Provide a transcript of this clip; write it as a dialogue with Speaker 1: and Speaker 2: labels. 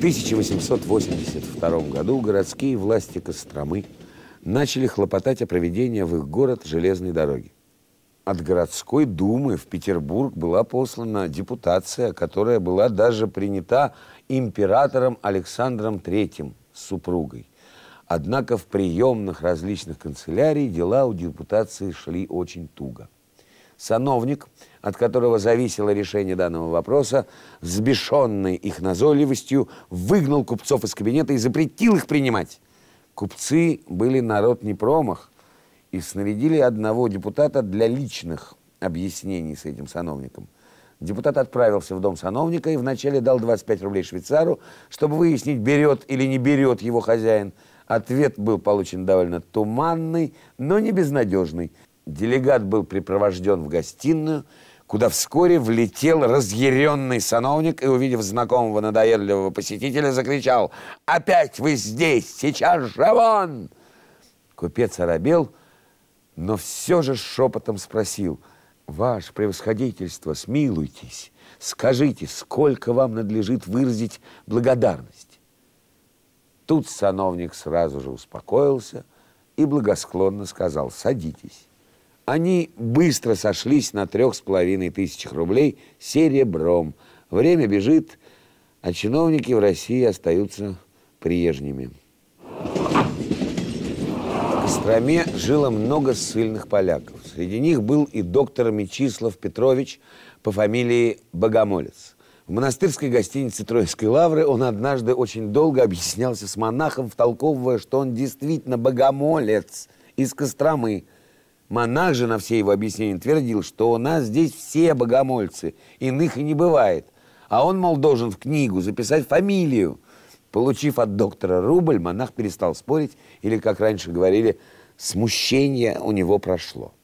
Speaker 1: 1882 году городские власти Костромы начали хлопотать о проведении в их город железной дороги. От городской думы в Петербург была послана депутация, которая была даже принята императором Александром III супругой. Однако в приемных различных канцелярий дела у депутации шли очень туго – Сановник, от которого зависело решение данного вопроса, взбешенный их назойливостью, выгнал купцов из кабинета и запретил их принимать. Купцы были народ не промах и снарядили одного депутата для личных объяснений с этим сановником. Депутат отправился в дом сановника и вначале дал 25 рублей швейцару, чтобы выяснить, берет или не берет его хозяин. Ответ был получен довольно туманный, но не безнадежный. Делегат был припровожден в гостиную, куда вскоре влетел разъяренный сановник и, увидев знакомого надоедливого посетителя, закричал «Опять вы здесь! Сейчас же вон!» Купец оробел, но все же шепотом спросил «Ваше превосходительство, смилуйтесь, скажите, сколько вам надлежит выразить благодарность?» Тут сановник сразу же успокоился и благосклонно сказал «Садитесь». Они быстро сошлись на трех с половиной тысячах рублей серебром. Время бежит, а чиновники в России остаются прежними. В Костроме жило много ссыльных поляков. Среди них был и доктор Мечислав Петрович по фамилии Богомолец. В монастырской гостинице Троицкой лавры он однажды очень долго объяснялся с монахом, втолковывая, что он действительно богомолец из Костромы – Монах же на все его объяснения твердил, что у нас здесь все богомольцы, иных и не бывает. А он, мол, должен в книгу записать фамилию. Получив от доктора рубль, монах перестал спорить, или, как раньше говорили, смущение у него прошло.